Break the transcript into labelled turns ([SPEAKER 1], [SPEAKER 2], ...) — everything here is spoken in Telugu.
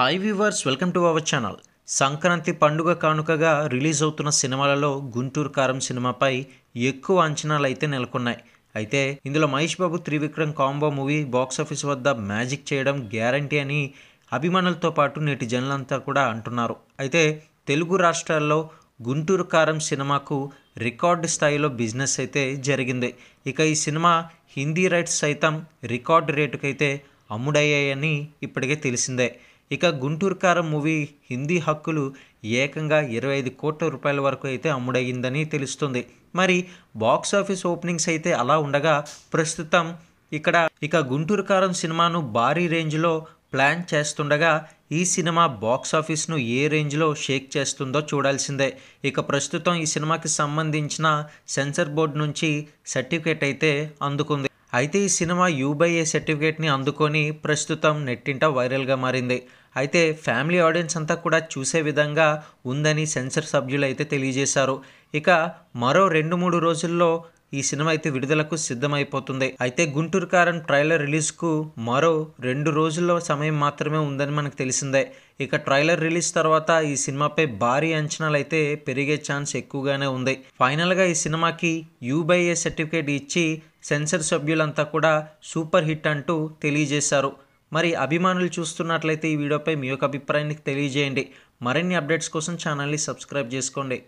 [SPEAKER 1] hi viewers welcome to our channel Sankranti పండుగ కానుకగా రిలీజ్ అవుతున్న సినిమాలలో గుంటూరు కారం సినిమాపై ఎక్కువ అంచనాలు అయితే నెలకొన్నాయి అయితే ఇందులో Mahesh Babu Trivikram combo movie box office వద్ద మ్యాజిక్ చేయడం గ్యారంటీ అని అభిమానులతో పాటు నేటి జనులంతా కూడా అంటున్నారు అయితే తెలుగు రాష్ట్రాల్లో గుంటూరు కారం సినిమాకు రికార్డ్ స్థాయిలో బిజినెస్ అయితే జరిగింది ఇక ఈ సినిమా హిందీ రైట్స్ సైతం రికార్డు రేటుకైతే అమ్ముడయ్యాయని ఇప్పటికే తెలిసిందే ఇక గుంటూరు కారం మూవీ హిందీ హక్కులు ఏకంగా ఇరవై ఐదు కోట్ల రూపాయల వరకు అయితే అమ్ముడయ్యిందని తెలుస్తుంది మరి బాక్సాఫీస్ ఓపెనింగ్స్ అయితే అలా ఉండగా ప్రస్తుతం ఇక్కడ ఇక గుంటూరు కారం సినిమాను భారీ రేంజ్లో ప్లాన్ చేస్తుండగా ఈ సినిమా బాక్సాఫీస్ను ఏ రేంజ్లో షేక్ చేస్తుందో చూడాల్సిందే ఇక ప్రస్తుతం ఈ సినిమాకి సంబంధించిన సెన్సర్ బోర్డు నుంచి సర్టిఫికేట్ అయితే అందుకుంది అయితే ఈ సినిమా యూబైఏ సర్టిఫికేట్ని అందుకొని ప్రస్తుతం నెట్టింట వైరల్గా మారింది అయితే ఫ్యామిలీ ఆడియన్స్ అంతా కూడా చూసే విధంగా ఉందని సెన్సర్ సభ్యులు అయితే తెలియజేశారు ఇక మరో రెండు మూడు రోజుల్లో ఈ సినిమా అయితే విడుదలకు సిద్ధమైపోతుంది అయితే గుంటూరు కారం ట్రైలర్ రిలీజ్కు మరో రెండు రోజుల్లో సమయం మాత్రమే ఉందని మనకు తెలిసిందే ఇక ట్రైలర్ రిలీజ్ తర్వాత ఈ సినిమాపై భారీ అంచనాలు అయితే పెరిగే ఛాన్స్ ఎక్కువగానే ఉంది ఫైనల్గా ఈ సినిమాకి యూబైఏ సర్టిఫికేట్ ఇచ్చి సెన్సర్ సభ్యులంతా కూడా సూపర్ హిట్ అంటూ తెలియజేశారు మరి అభిమానులు చూస్తున్నట్లయితే ఈ వీడియోపై మీ యొక్క అభిప్రాయానికి తెలియజేయండి మరిన్ని అప్డేట్స్ కోసం ఛానల్ని సబ్స్క్రైబ్ చేసుకోండి